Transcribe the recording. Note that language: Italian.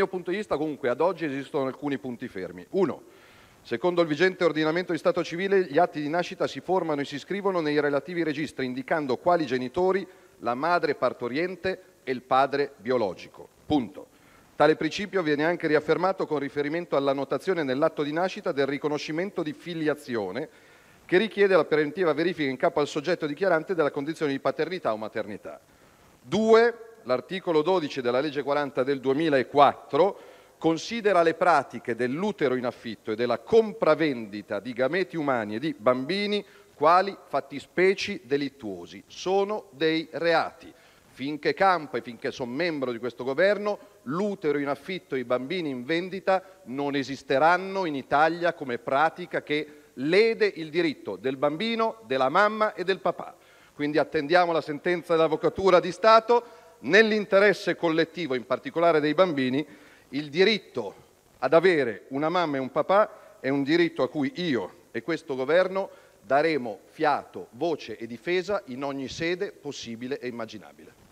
mio punto di vista comunque ad oggi esistono alcuni punti fermi. Uno, secondo il vigente ordinamento di Stato civile gli atti di nascita si formano e si scrivono nei relativi registri indicando quali genitori la madre partoriente e il padre biologico. Punto. Tale principio viene anche riaffermato con riferimento all'annotazione nell'atto di nascita del riconoscimento di filiazione che richiede la preventiva verifica in capo al soggetto dichiarante della condizione di paternità o maternità. Due, L'articolo 12 della legge 40 del 2004 considera le pratiche dell'utero in affitto e della compravendita di gameti umani e di bambini quali fattispecie delittuosi. Sono dei reati. Finché campo e finché sono membro di questo governo, l'utero in affitto e i bambini in vendita non esisteranno in Italia come pratica che lede il diritto del bambino, della mamma e del papà. Quindi attendiamo la sentenza dell'Avvocatura di Stato nell'interesse collettivo, in particolare dei bambini, il diritto ad avere una mamma e un papà è un diritto a cui io e questo governo daremo fiato, voce e difesa in ogni sede possibile e immaginabile.